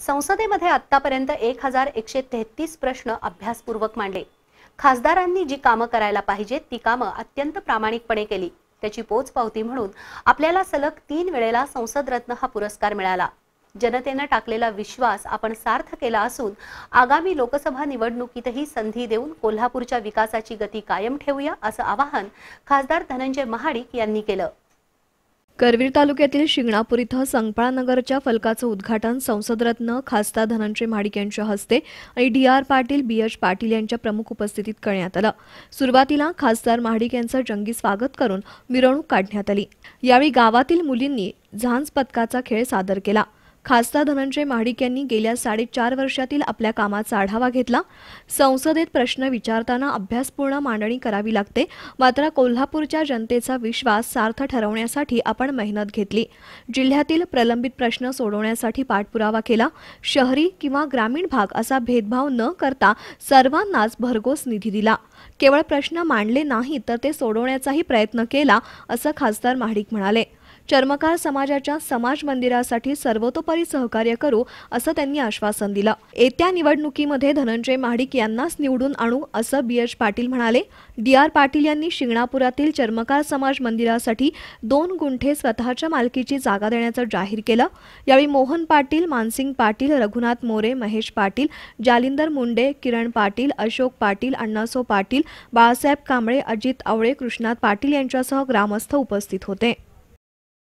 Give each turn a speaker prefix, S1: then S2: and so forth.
S1: संसदेमध्ये आतापर्यंत एक हजार एकशे तेहतीस प्रश्न अभ्यासपूर्वक मांडले खासदारांनी जी कामं करायला पाहिजेत ती कामं अत्यंत प्रामाणिकपणे केली त्याची पोचपावती म्हणून आपल्याला सलग तीन वेळेला रत्न हा पुरस्कार मिळाला जनतेनं टाकलेला विश्वास आपण सार्थ केला असून आगामी लोकसभा निवडणुकीतही संधी देऊन कोल्हापूरच्या विकासाची गती कायम ठेवूया असं आवाहन खासदार धनंजय महाडिक यांनी केलं
S2: करवीर तालुक्यातील शिंगणापूर इथं संगपाळ नगरच्या फलकाचं उद्घाटन संसदरत्न खासदार धनंजय महाडिक यांच्या हस्ते आणि D R Patil B H Patil यांच्या प्रमुख उपस्थितीत करण्यात आलं सुरुवातीला खासदार महाडिक यांचं जंगी स्वागत करून मिरवणूक काढण्यात आली यावेळी गावातील मुलींनी झांज पथकाचा खेळ सादर केला खासदार धनंजय महाडिक यांनी गेल्या साडेचार वर्षातील आपल्या कामाचा आढावा घेतला संसदेत प्रश्न विचारताना अभ्यासपूर्ण मांडणी करावी लागते मात्र कोल्हापूरच्या जनतेचा विश्वास सार्थ ठरवण्यासाठी आपण मेहनत घेतली जिल्ह्यातील प्रलंबित प्रश्न सोडवण्यासाठी पाठपुरावा केला शहरी किंवा ग्रामीण भाग असा भेदभाव न करता सर्वांनाच भरघोस निधी दिला केवळ प्रश्न मांडले नाही तर ते सोडवण्याचाही प्रयत्न केला असं खासदार महाडिक म्हणाले चर्मकार समाजाच्या समाज मंदिरासाठी सर्वतोपरी सहकार्य करू असं त्यांनी आश्वासन दिलं येत्या निवडणुकीमध्ये धनंजय महाडिक यांनाच निवडून आणू असं बी एच पाटील म्हणाले डी आर पाटील यांनी शिंगणापुरातील चर्मकार समाज मंदिरासाठी दोन गुंठे स्वतःच्या मालकीची जागा देण्याचं जाहीर केलं यावेळी मोहन पाटील मानसिंग पाटील रघुनाथ मोरे महेश पाटील जालिंदर मुंडे किरण पाटील अशोक पाटील अण्णासो पाटील बाळासाहेब कांबळे अजित आवळे कृष्णात पाटील यांच्यासह ग्रामस्थ उपस्थित होते